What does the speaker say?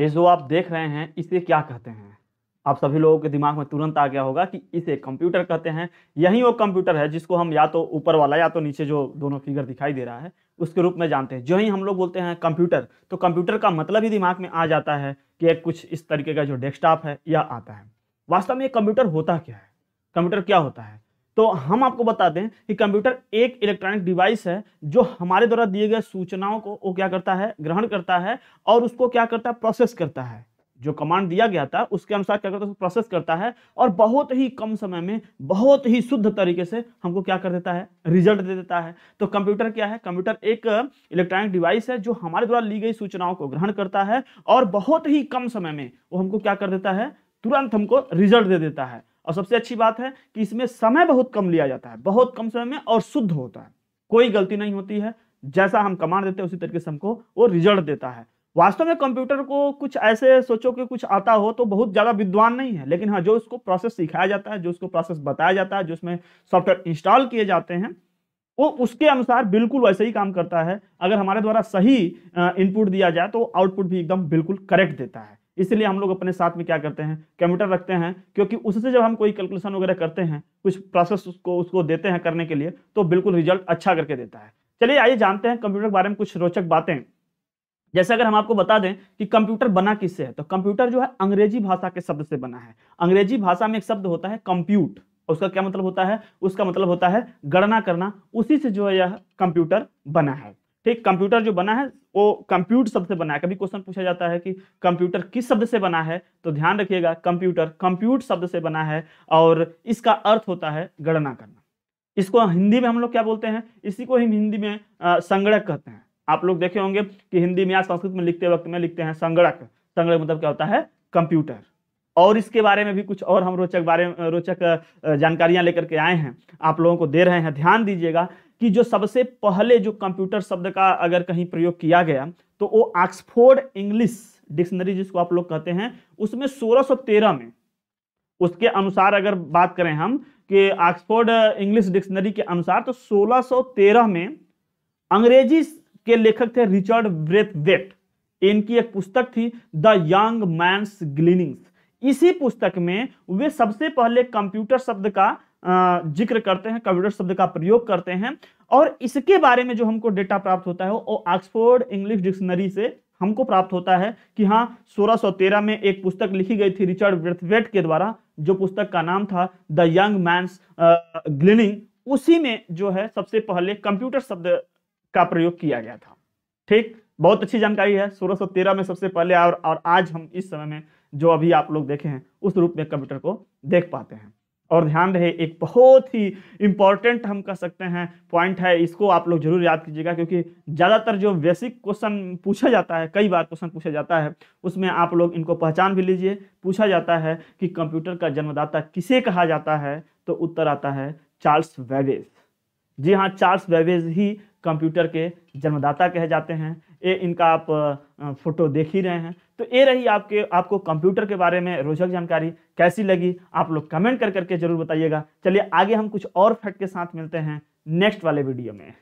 ये जो आप देख रहे हैं इसे क्या कहते हैं आप सभी लोगों के दिमाग में तुरंत आ गया होगा कि इसे कंप्यूटर कहते हैं यही वो कंप्यूटर है जिसको हम या तो ऊपर वाला या तो नीचे जो दोनों फिगर दिखाई दे रहा है उसके रूप में जानते हैं जो ही हम लोग बोलते हैं कंप्यूटर तो कंप्यूटर का मतलब ही दिमाग में आ जाता है कि एक कुछ इस तरीके का जो डेस्कटॉप है यह आता है वास्तव में कंप्यूटर होता क्या है कंप्यूटर क्या होता है तो हम आपको बता दें कि कंप्यूटर एक इलेक्ट्रॉनिक डिवाइस है जो हमारे द्वारा दिए गए सूचनाओं को वो क्या करता है ग्रहण करता है और उसको क्या करता है प्रोसेस करता है जो कमांड दिया गया था उसके अनुसार क्या करता है प्रोसेस करता है और बहुत ही कम समय में बहुत ही शुद्ध तरीके से हमको क्या कर देता है रिजल्ट दे देता है तो कंप्यूटर क्या है कंप्यूटर एक इलेक्ट्रॉनिक डिवाइस है जो हमारे द्वारा ली गई सूचनाओं को ग्रहण करता है और बहुत ही कम समय में वो हमको क्या कर देता है तुरंत हमको रिजल्ट दे देता है और सबसे अच्छी बात है कि इसमें समय बहुत कम लिया जाता है बहुत कम समय में और शुद्ध होता है कोई गलती नहीं होती है जैसा हम कमांड देते हैं उसी तरीके से हमको वो रिजल्ट देता है वास्तव में कंप्यूटर को कुछ ऐसे सोचो कि कुछ आता हो तो बहुत ज़्यादा विद्वान नहीं है लेकिन हाँ जो उसको प्रोसेस सिखाया जाता है जो उसको प्रोसेस बताया जाता है जो उसमें सॉफ्टवेयर इंस्टॉल किए जाते हैं वो उसके अनुसार बिल्कुल वैसे ही काम करता है अगर हमारे द्वारा सही इनपुट दिया जाए तो आउटपुट भी एकदम बिल्कुल करेक्ट देता है इसलिए हम लोग अपने साथ में क्या करते हैं कंप्यूटर रखते हैं क्योंकि उससे जब हम कोई कैलकुलेशन वगैरह करते हैं कुछ प्रोसेस उसको उसको देते हैं करने के लिए तो बिल्कुल रिजल्ट अच्छा करके देता है चलिए आइए जानते हैं कंप्यूटर के बारे में कुछ रोचक बातें जैसे अगर हम आपको बता दें कि कंप्यूटर बना किससे है तो कंप्यूटर जो है अंग्रेजी भाषा के शब्द से बना है अंग्रेजी भाषा में एक शब्द होता है कंप्यूट उसका क्या मतलब होता है उसका मतलब होता है गणना करना उसी से जो है यह कंप्यूटर बना है ठीक कंप्यूटर जो बना है वो कंप्यूट शब्द से बना है कभी क्वेश्चन पूछा जाता है कि कंप्यूटर किस शब्द से बना है तो ध्यान रखिएगा कंप्यूटर कंप्यूट शब्द से बना है और इसका अर्थ होता है गणना करना इसको हिंदी में हम लोग क्या बोलते हैं इसी को हम हिंदी में संगणक कहते हैं आप लोग देखे होंगे कि हिंदी में या संस्कृत में लिखते वक्त में लिखते हैं संगणक संगणक मतलब क्या होता है कंप्यूटर और इसके बारे में भी कुछ और हम रोचक बारे में रोचक जानकारियां लेकर के आए हैं आप लोगों को दे रहे हैं ध्यान दीजिएगा कि जो सबसे पहले जो कंप्यूटर शब्द का अगर कहीं प्रयोग किया गया तो वो ऑक्सफोर्ड इंग्लिश डिक्शनरी जिसको आप लोग कहते हैं उसमें 1613 में उसके अनुसार अगर बात करें हम कि ऑक्सफोर्ड इंग्लिश डिक्शनरी के अनुसार तो 1613 में अंग्रेजी के लेखक थे रिचर्ड ब्रेथवेट इनकी एक पुस्तक थी द यंग मैंस ग्लीनिंग्स इसी पुस्तक में वे सबसे पहले कंप्यूटर शब्द का जिक्र करते हैं कंप्यूटर शब्द का प्रयोग करते हैं और इसके बारे में जो हमको डेटा प्राप्त होता है वो ऑक्सफोर्ड इंग्लिश डिक्शनरी से हमको प्राप्त होता है कि हाँ 1613 में एक पुस्तक लिखी गई थी रिचर्ड ब्रथवेट के द्वारा जो पुस्तक का नाम था द यंग मैंस ग्लिनिंग उसी में जो है सबसे पहले कंप्यूटर शब्द का प्रयोग किया गया था ठीक बहुत अच्छी जानकारी है 1613 में सबसे पहले और, और आज हम इस समय में जो अभी आप लोग देखे हैं उस रूप में कंप्यूटर को देख पाते हैं और ध्यान रहे एक बहुत ही इम्पॉर्टेंट हम कह सकते हैं पॉइंट है इसको आप लोग जरूर याद कीजिएगा क्योंकि ज़्यादातर जो बेसिक क्वेश्चन पूछा जाता है कई बार क्वेश्चन पूछा जाता है उसमें आप लोग इनको पहचान भी लीजिए पूछा जाता है कि कंप्यूटर का जन्मदाता किसे कहा जाता है तो उत्तर आता है चार्ल्स वेवेज जी हाँ चार्ल्स वेवेज ही कंप्यूटर के जन्मदाता कहे जाते हैं ये इनका आप फोटो देख ही रहे हैं तो ये रही आपके आपको कंप्यूटर के बारे में रोचक जानकारी कैसी लगी आप लोग कमेंट कर करके जरूर बताइएगा चलिए आगे हम कुछ और फैक्ट के साथ मिलते हैं नेक्स्ट वाले वीडियो में